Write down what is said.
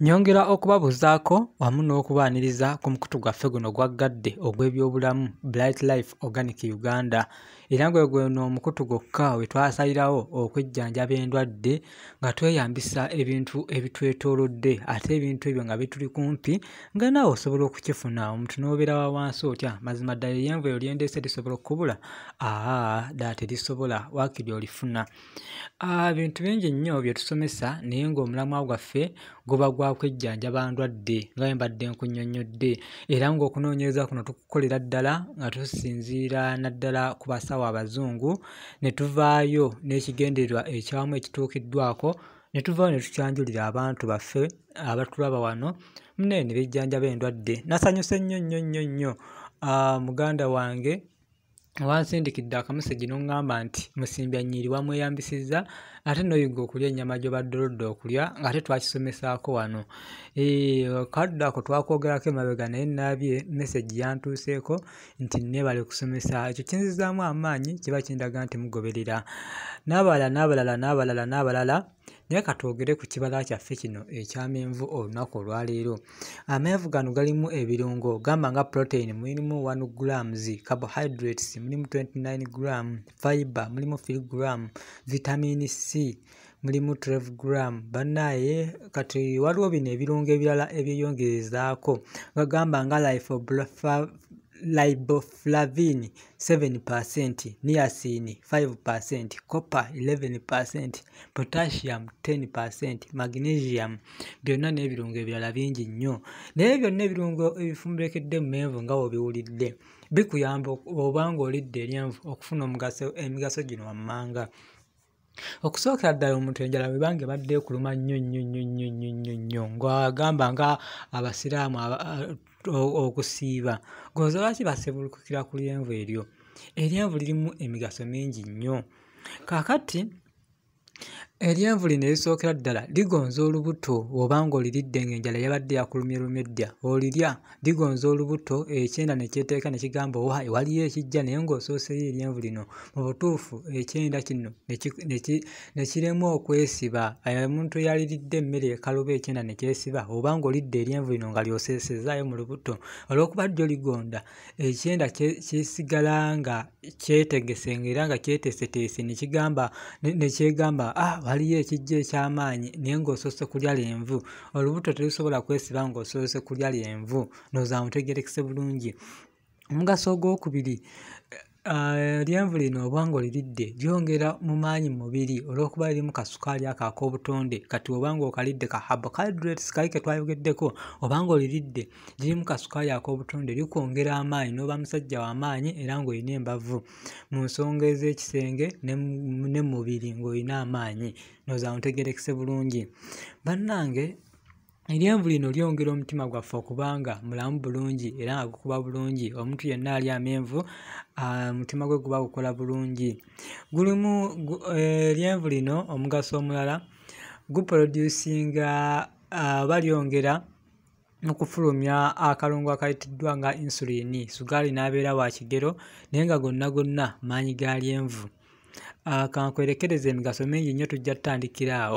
nyongera okubabuuzaako wamu n'okubaaniriza ku mukutu gwaffe guno gwaggadde ogw'ebyobulamu bright life organic uganda era ngoyo gweno omukutu gwokka we twasalirawo okwejjanjaba endwadde nga tweyambisa ebintu ebitwetoolodde ate ebintu ebyo nga bituli kumpi nga naawe osobola okukifuna omuntu n'obeera wa wansi otya mazima ddala eyenvu eyo lyendeese erisobola okubula aa ddala terisobola waakiri olifuna bintu bingi nnyo bye tusomesa naye ng'omulamwa gwaffe guba gwa kwejjanjaba ndwadde nga bwe mbadde nkunnyonnyodde era ng'okunoonyereza kuno tukukolera ddala nga tusinziira naddala ku basawo abazungu ne tuvaayo n'ekigendererwa ekyawamu ekituukiddwako ne tuvaayo ne tukyanjulira abantu baffe abatulaba wano munene ne bejjanjaba endwadde nasanyuse nnyo nnyo nnyo nnyo muganda wange abansindikidde akamesagi n'ongamba nti musimbi anyiri wamweyambisizza ate noyiga okulya ennyama gyobaddoludde okulya ngaate twakisomesaako wano kadde ako twakwogerako emabega naye nabye mesagi yantuseeko nti nebale kusomesa ekyo kinzizaamu amaanyi kiba kindaga nti mugoberera nabalala nabalala nabalala nabalala naye katwogere ku kibala kyaffe kino ekyamenvu olunaku olwaleero amenvu gano galimu ebirungo gamba nga protein mulimu 1 grams carbohydrates mulimu 29 gram fiber mulimu 3 gram vitamin c mulimu 12 gram banaye kati waliwo bino ebirungo ebirala ebyeyongerezaako gagamba nga life of riboflavin 7%, niacin 5%, copper 11%, potassium 10%, magnesium byonna n'ebirungo ebirala bingi nnyo naye byonna ebirungo ebifumbirekedde mu menvu nga webiwulidde bikuyamba obanga olidde eryenvu okufuna emigaso gino wammanga okusookera ddala omuntu enjala webange baddeyo kuluma nnyo nnyo nnyo nnyo nnyo nnyo ngaagamba nga abasiraamu okusiiba gooza lwaki basebulukukira ku lyenvu eryo eryenvu lirimu emigaso mingi nnyo kakati Eryenvu lino erisookera ddala ligonza olubuto oba ng'oliridde ng'enjala yabadde yakulumyerumye dda olirya ligonza olubuto ekyenda ne kyeteeka ne kigamba owa waliyo ekijja naye ng'osooseyo eryenvu lino mu butuufu ekyenda kino ne kiremu okwesiba omuntu eyaliridde emmere ekaluba ekyenda ne kyesiba oba ng'olidde eryenvu lino nga lyoseesezaayo mu lubuto olw'okuba ddyo ligonda ekyenda kisigala nga kyetegese ng'era nga kyeteeseteese ne kigamba ne kyegamba ah, waliyo ekijjo ekyamaanyi naye ng'osoose kulya lyenvu olubuto terusobola kwesiba ng'osoose kulya lyenvu nozamutegerekese bulungi omugaso ogwokubiri lyenvu lino oba nga oliridde lyongera mu maanyi mubiri olw'okuba liri mu kasukaali akaaka obutonde kati oba nga okalidde ka habocadrates kali ketwayogeddeko oba nga oliridde liri mu kasukaali akaobutonde likwongera amaanyi n'oba musajja w'amaanyi era ng'olina embavu mu nsonga ez'ekisenge ne mubiri ng'olina amaanyi nozaamutegerekese bulungi bannange eryenvu lino lyongera omutima gwaffe okubanga mulamu bulungi era nga gukuba bulungi omuntu yenna ali amenvu omutima gwe guba gukola bulungi gulimu e, eryenvu lino omugaso omulala guproducinga balyongera okufulumya akalungu akayitiddwa nga insulini sugaali n'abeera wa kigero naye nga gonna gonna maanyi ga lyenvu kankwerekereza emigaso mingi nnyo tujja tutandikiraawo